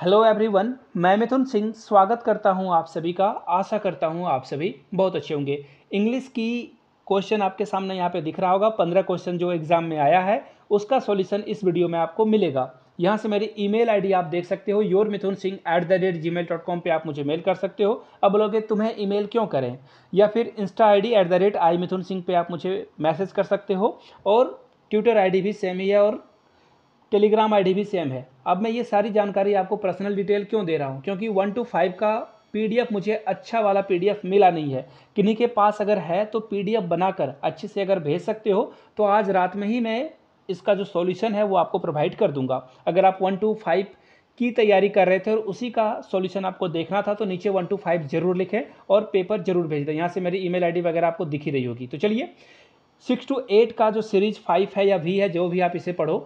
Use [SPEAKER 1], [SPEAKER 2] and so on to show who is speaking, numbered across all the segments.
[SPEAKER 1] hello everyone मैं मिथुन सिंह स्वागत करता हूं आप सभी का आशा करता हूं आप सभी बहुत अच्छे होंगे इंग्लिश की क्वेश्चन आपके सामने यहां पे दिख रहा होगा पंद्रह क्वेश्चन जो एग्ज़ाम में आया है उसका सॉल्यूशन इस वीडियो में आपको मिलेगा यहाँ से मेरी ईमेल आईडी आप देख सकते हो your Mithun Singh at the rate Gmail dot com पर आप मुझे मेल कर सकते हो अब बोलोगे तुम्हें ई क्यों करें या फिर insta at the rate I Mithun Singh पर आप मुझे मैसेज कर सकते हो और ट्विटर आई भी सेम ही है और टेलीग्राम आईडी भी सेम है अब मैं ये सारी जानकारी आपको पर्सनल डिटेल क्यों दे रहा हूँ क्योंकि वन टू फाइव का पीडीएफ मुझे अच्छा वाला पीडीएफ मिला नहीं है किन्हीं के पास अगर है तो पीडीएफ बनाकर अच्छे से अगर भेज सकते हो तो आज रात में ही मैं इसका जो सॉल्यूशन है वो आपको प्रोवाइड कर दूंगा अगर आप वन टू फाइव की तैयारी कर रहे थे और उसी का सॉल्यूशन आपको देखना था तो नीचे वन टू फाइव जरूर लिखें और पेपर जरूर भेज दें यहाँ से मेरी ईमेल आईडी वगैरह आपको दिखी रही होगी तो चलिए सिक्स टू एट का जो सीरीज फाइव है या वी है जो भी आप इसे पढ़ो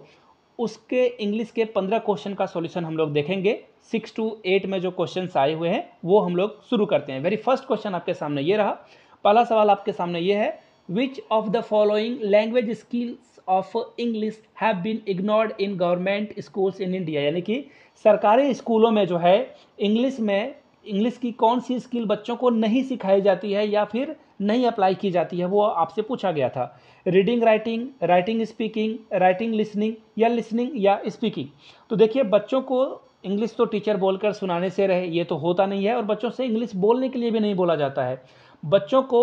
[SPEAKER 1] उसके इंग्लिश के पंद्रह क्वेश्चन का सॉल्यूशन हम लोग देखेंगे सिक्स टू एट में जो क्वेश्चन आए हुए हैं वो हम लोग शुरू करते हैं वेरी फर्स्ट क्वेश्चन आपके सामने ये रहा पहला सवाल आपके सामने ये है which of the following language skills of English have been ignored in government schools in India यानी कि सरकारी स्कूलों में जो है इंग्लिश में इंग्लिश की कौन सी स्किल बच्चों को नहीं सिखाई जाती है या फिर नहीं अप्लाई की जाती है वो आपसे पूछा गया था reading writing writing speaking writing listening या लिसनिंग या स्पीकिंग तो देखिए बच्चों को इंग्लिश तो टीचर बोलकर सुनाने से रहे ये तो होता नहीं है और बच्चों से इंग्लिश बोलने के लिए भी नहीं बोला जाता है बच्चों को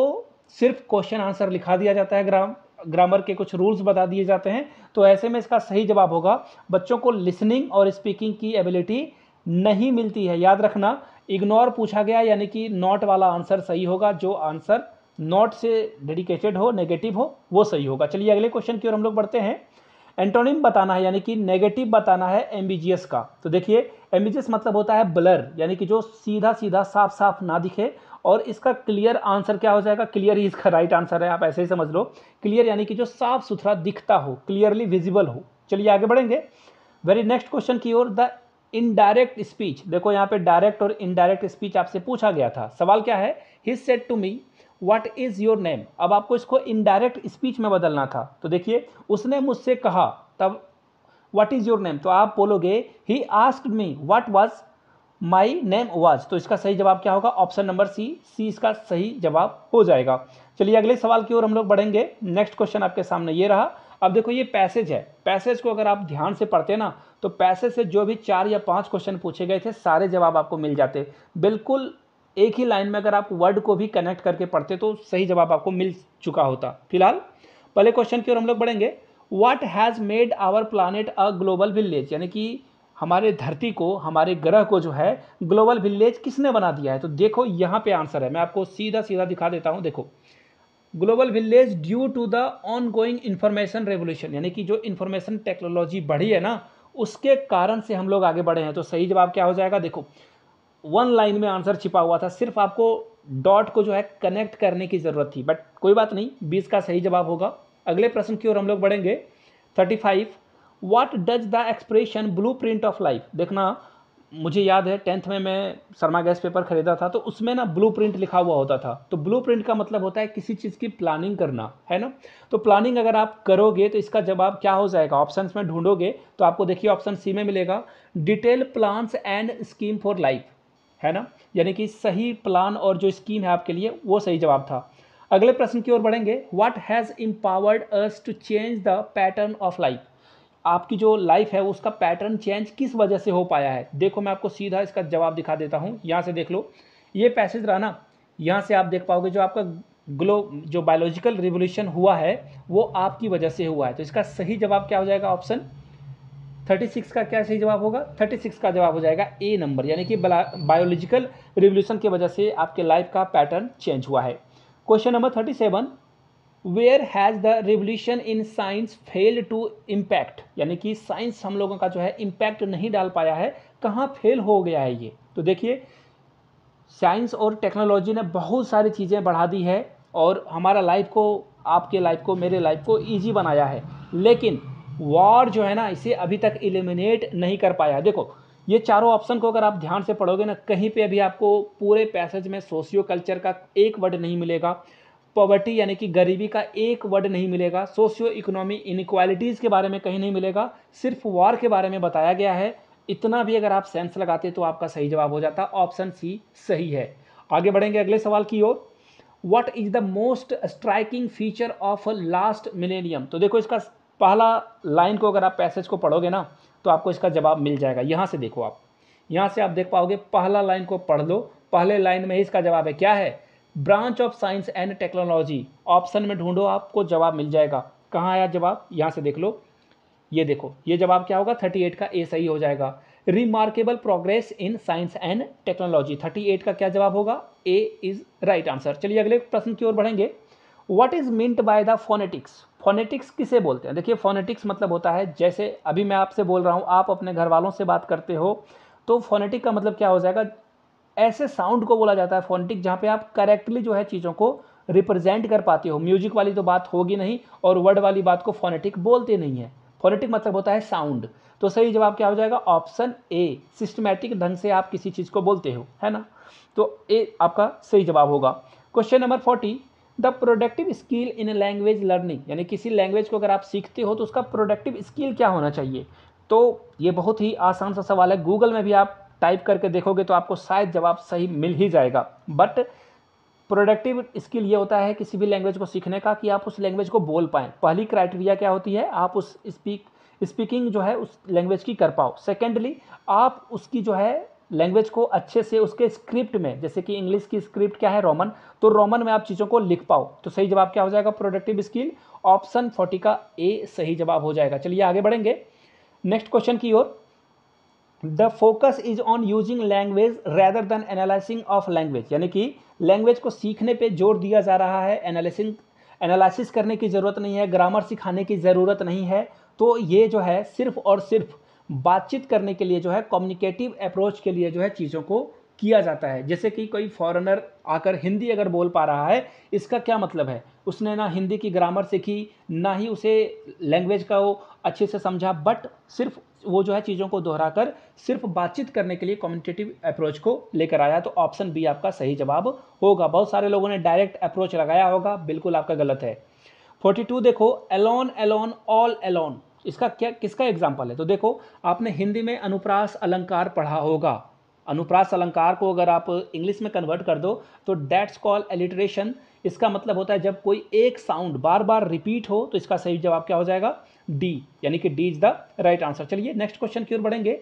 [SPEAKER 1] सिर्फ क्वेश्चन आंसर लिखा दिया जाता है ग्राम ग्रामर के कुछ रूल्स बता दिए जाते हैं तो ऐसे में इसका सही जवाब होगा बच्चों को लिसनिंग और स्पीकिंग की एबिलिटी नहीं मिलती है याद रखना इग्नोर पूछा गया यानी कि नॉट वाला आंसर सही होगा जो आंसर नॉट से डेडिकेटेड हो नेगेटिव हो वो सही होगा चलिए अगले क्वेश्चन की ओर हम लोग बढ़ते हैं एंटोनिम बताना है यानी कि नेगेटिव बताना है एम्बिजियस का तो देखिए एम्बिजियस मतलब होता है ब्लर यानी कि जो सीधा सीधा साफ साफ ना दिखे और इसका क्लियर आंसर क्या हो जाएगा क्लियर ही इसका राइट आंसर है आप ऐसे ही समझ लो क्लियर यानी कि जो साफ सुथरा दिखता हो क्लियरली विजिबल हो चलिए आगे बढ़ेंगे वेरी नेक्स्ट क्वेश्चन की ओर द इनडायरेक्ट स्पीच देखो यहाँ पे डायरेक्ट और इनडायरेक्ट स्पीच आपसे पूछा गया था सवाल क्या है he said to me what is your name अब आपको इसको इनडायरेक्ट स्पीच में बदलना था तो देखिए उसने मुझसे कहा तब व्हाट इज़ योर नेम तो आप बोलोगे he asked me what was my name was तो इसका सही जवाब क्या होगा ऑप्शन नंबर सी सी इसका सही जवाब हो जाएगा चलिए अगले सवाल की ओर हम लोग बढ़ेंगे नेक्स्ट क्वेश्चन आपके सामने ये रहा अब देखो ये पैसेज है पैसेज को अगर आप ध्यान से पढ़ते ना तो पैसेज से जो भी चार या पांच क्वेश्चन पूछे गए थे सारे जवाब आपको मिल जाते बिल्कुल एक ही लाइन में अगर आप वर्ड को भी कनेक्ट करके पढ़ते तो सही जवाब आपको मिल चुका होता फिलहाल पहले क्वेश्चन की ओर हम लोग बढ़ेंगे what has made our planet a global village यानी कि हमारे धरती को हमारे ग्रह को जो है ग्लोबल विलेज किसने बना दिया है तो देखो यहाँ पे आंसर है मैं आपको सीधा सीधा दिखा देता हूँ देखो global village due to the ongoing information revolution यानी कि जो इन्फॉर्मेशन टेक्नोलॉजी बढ़ी है ना उसके कारण से हम लोग आगे बढ़े हैं तो सही जवाब क्या हो जाएगा देखो वन लाइन में आंसर छिपा हुआ था सिर्फ आपको डॉट को जो है कनेक्ट करने की ज़रूरत थी बट कोई बात नहीं बीस का सही जवाब होगा अगले प्रश्न की ओर हम लोग बढ़ेंगे thirty five what does the expression blueprint of life देखना मुझे याद है टेंथ में मैं शर्मा गैस पेपर खरीदा था तो उसमें ना ब्लू प्रिंट लिखा हुआ होता था तो ब्लू प्रिंट का मतलब होता है किसी चीज़ की प्लानिंग करना है ना तो प्लानिंग अगर आप करोगे तो इसका जवाब क्या हो जाएगा ऑप्शंस में ढूंढोगे तो आपको देखिए ऑप्शन सी में मिलेगा detail plans and scheme for life है ना यानी कि सही प्लान और जो स्कीम है आपके लिए वो सही जवाब था अगले प्रश्न की ओर बढ़ेंगे what has empowered us to change the pattern of life आपकी जो लाइफ है उसका पैटर्न चेंज किस वजह से हो पाया है देखो मैं आपको सीधा इसका जवाब दिखा देता हूँ यहाँ से देख लो ये पैसेज रहा ना यहाँ से आप देख पाओगे जो आपका ग्लो जो बायोलॉजिकल रिवोल्यूशन हुआ है वो आपकी वजह से हुआ है तो इसका सही जवाब क्या हो जाएगा ऑप्शन थर्टी सिक्स का क्या सही जवाब होगा थर्टी सिक्स का जवाब हो जाएगा ए नंबर यानी कि बायोलॉजिकल रिवोल्यूशन की वजह से आपके लाइफ का पैटर्न चेंज हुआ है question number thirty seven where has the revolution in science fail to impact यानी कि साइंस हम लोगों का जो है इम्पैक्ट नहीं डाल पाया है कहाँ फेल हो गया है ये तो देखिए साइंस और टेक्नोलॉजी ने बहुत सारी चीज़ें बढ़ा दी है और हमारा लाइफ को आपके लाइफ को मेरे लाइफ को ईजी बनाया है लेकिन वॉर जो है ना इसे अभी तक इलिमिनेट नहीं कर पाया देखो ये चारों ऑप्शन को अगर आप ध्यान से पढ़ोगे ना कहीं पे अभी आपको पूरे पैसेज में सोशियो कल्चर का एक वर्ड नहीं मिलेगा पॉवर्टी यानी कि गरीबी का एक वर्ड नहीं मिलेगा सोशियो इकोनॉमी इनक्वालिटीज़ के बारे में कहीं नहीं मिलेगा सिर्फ वॉर के बारे में बताया गया है इतना भी अगर आप सेंस लगाते तो आपका सही जवाब हो जाता ऑप्शन सी सही है आगे बढ़ेंगे अगले सवाल की ओर what is the most striking feature of last millennium तो देखो इसका पहला लाइन को अगर आप पैसेज को पढ़ोगे ना तो आपको इसका जवाब मिल जाएगा यहाँ से देखो आप यहाँ से आप देख पाओगे पहला लाइन को पढ़ लो पहले लाइन में ही इसका जवाब है क्या है branch of science and technology option में ढूंढो आपको जवाब मिल जाएगा कहाँ आया जवाब यहाँ से देख लो ये देखो ये जवाब क्या होगा 38 का ए सही हो जाएगा remarkable progress in science and technology 38 का क्या जवाब होगा ए इज़ राइट आंसर चलिए अगले प्रश्न की ओर बढ़ेंगे what is meant by the phonetics phonetics किसे बोलते हैं देखिए फोनेटिक्स मतलब होता है जैसे अभी मैं आपसे बोल रहा हूँ आप अपने घर वालों से बात करते हो तो फोनेटिक का मतलब क्या हो जाएगा ऐसे साउंड को बोला जाता है फोनेटिक जहाँ पे आप करेक्टली जो है चीज़ों को रिप्रेजेंट कर पाते हो म्यूजिक वाली तो बात होगी नहीं और वर्ड वाली बात को फोनेटिक बोलते नहीं है फोनेटिक मतलब होता है साउंड तो सही जवाब क्या हो जाएगा ऑप्शन ए सिस्टमैटिक ढंग से आप किसी चीज़ को बोलते हो है ना तो ए आपका सही जवाब होगा question number forty the productive skill in language learning यानी किसी लैंग्वेज को अगर आप सीखते हो तो उसका प्रोडक्टिव स्किल क्या होना चाहिए तो ये बहुत ही आसान सा सवाल है गूगल में भी आप टाइप करके देखोगे तो आपको शायद जवाब सही मिल ही जाएगा बट प्रोडक्टिव स्किल ये होता है किसी भी लैंग्वेज को सीखने का कि आप उस लैंग्वेज को बोल पाएँ पहली क्राइटेरिया क्या होती है आप उस स्पीक स्पीकिंग जो है उस लैंग्वेज की कर पाओ सेकेंडली आप उसकी जो है लैंग्वेज को अच्छे से उसके स्क्रिप्ट में जैसे कि इंग्लिश की स्क्रिप्ट क्या है रोमन तो रोमन में आप चीज़ों को लिख पाओ तो सही जवाब क्या हो जाएगा प्रोडक्टिव स्किल ऑप्शन फोर्टी का ए सही जवाब हो जाएगा चलिए आगे बढ़ेंगे नेक्स्ट क्वेश्चन की ओर the focus is on using language rather than analysing of language यानी कि लैंग्वेज को सीखने पर जोर दिया जा रहा है एनालिसिंग एनालिसिस करने की ज़रूरत नहीं है ग्रामर सिखाने की ज़रूरत नहीं है तो ये जो है सिर्फ और सिर्फ बातचीत करने के लिए जो है कम्युनिकेटिव अप्रोच के लिए जो है चीज़ों को किया जाता है जैसे कि कोई फॉरेनर आकर हिंदी अगर बोल पा रहा है इसका क्या मतलब है उसने ना हिंदी की ग्रामर सीखी ना ही उसे लैंग्वेज का वो अच्छे से समझा बट सिर्फ वो जो है चीज़ों को दोहरा कर सिर्फ बातचीत करने के लिए कम्युनिकेटिव अप्रोच को लेकर आया तो ऑप्शन बी आपका सही जवाब होगा बहुत सारे लोगों ने डायरेक्ट अप्रोच लगाया होगा बिल्कुल आपका गलत है 42 देखो एलोन एलोन ऑल एलोन इसका क्या किसका एग्जाम्पल है तो देखो आपने हिंदी में अनुप्रास अलंकार पढ़ा होगा अनुप्रास अलंकार को अगर आप इंग्लिश में कन्वर्ट कर दो तो डैट्स कॉल एलिट्रेशन इसका मतलब होता है जब कोई एक साउंड बार बार रिपीट हो तो इसका सही जवाब क्या हो जाएगा डी यानी कि D is the right answer चलिए नेक्स्ट क्वेश्चन की ओर बढ़ेंगे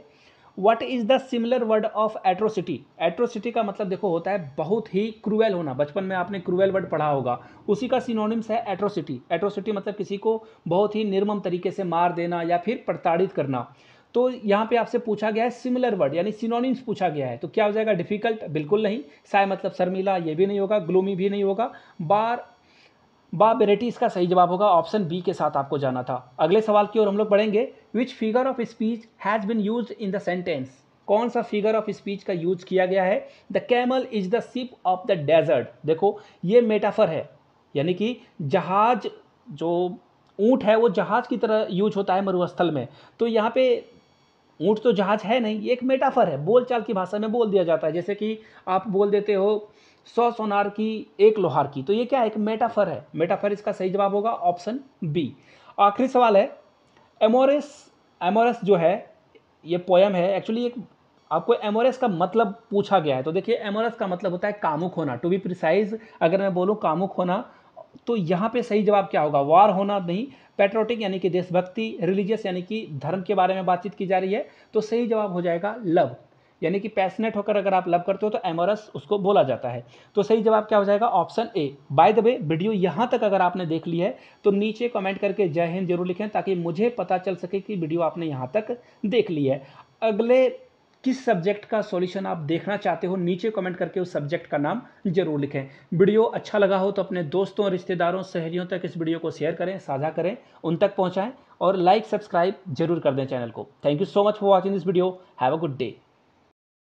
[SPEAKER 1] what is the similar word of atrocity atrocity का मतलब देखो होता है बहुत ही क्रूएल होना बचपन में आपने क्रूएल वर्ड पढ़ा होगा उसी का सिनोनिम्स है एट्रोसिटी एट्रोसिटी मतलब किसी को बहुत ही निर्मम तरीके से मार देना या फिर प्रताड़ित करना तो यहाँ पे आपसे पूछा गया है सिमिलर वर्ड यानी सिनोनिम्स पूछा गया है तो क्या हो जाएगा डिफिकल्ट बिल्कुल नहीं साय मतलब शर्मिला ये भी नहीं होगा ग्लूमी भी नहीं होगा बार बा बेरेटी इसका सही जवाब होगा ऑप्शन बी के साथ आपको जाना था अगले सवाल की ओर हम लोग पढ़ेंगे which figure of speech has been used in the sentence कौन सा फिगर ऑफ स्पीच का यूज किया गया है the camel is the ship of the desert देखो ये मेटाफर है यानी कि जहाज जो ऊँट है वो जहाज की तरह यूज होता है मरुस्थल में तो यहाँ पे ऊँट तो जहाज है नहीं ये एक मेटाफर है बोलचाल की भाषा में बोल दिया जाता है जैसे कि आप बोल देते हो सौ सोनार की एक लोहार की तो ये क्या है एक मेटाफर है मेटाफर इसका सही जवाब होगा ऑप्शन बी आखिरी सवाल है एमोरेस एमोरेस जो है ये पोयम है एक्चुअली एक आपको एमोरेस का मतलब पूछा गया है तो देखिए एमोरेस का मतलब होता है कामुक होना टू बी प्रिसाइज अगर मैं बोलूँ कामुक होना तो यहाँ पे सही जवाब क्या होगा वार होना नहीं पेट्रोटिक यानी कि देशभक्ति रिलीजियस यानी कि धर्म के बारे में बातचीत की जा रही है तो सही जवाब हो जाएगा लव यानी कि पैसनेट होकर अगर आप लव करते हो तो एमोरस उसको बोला जाता है तो सही जवाब क्या हो जाएगा option A by the way video यहाँ तक अगर आपने देख ली है तो नीचे कमेंट करके जय हिंद जरूर लिखें ताकि मुझे पता चल सके कि वीडियो आपने यहाँ तक देख ली है अगले किस सब्जेक्ट का सॉल्यूशन आप देखना चाहते हो नीचे कमेंट करके उस सब्जेक्ट का नाम जरूर लिखें वीडियो अच्छा लगा हो तो अपने दोस्तों रिश्तेदारों सहेलियों तक इस वीडियो को शेयर करें साझा करें उन तक पहुंचाएं और लाइक सब्सक्राइब जरूर कर दें चैनल को thank you so much for watching this video have a good day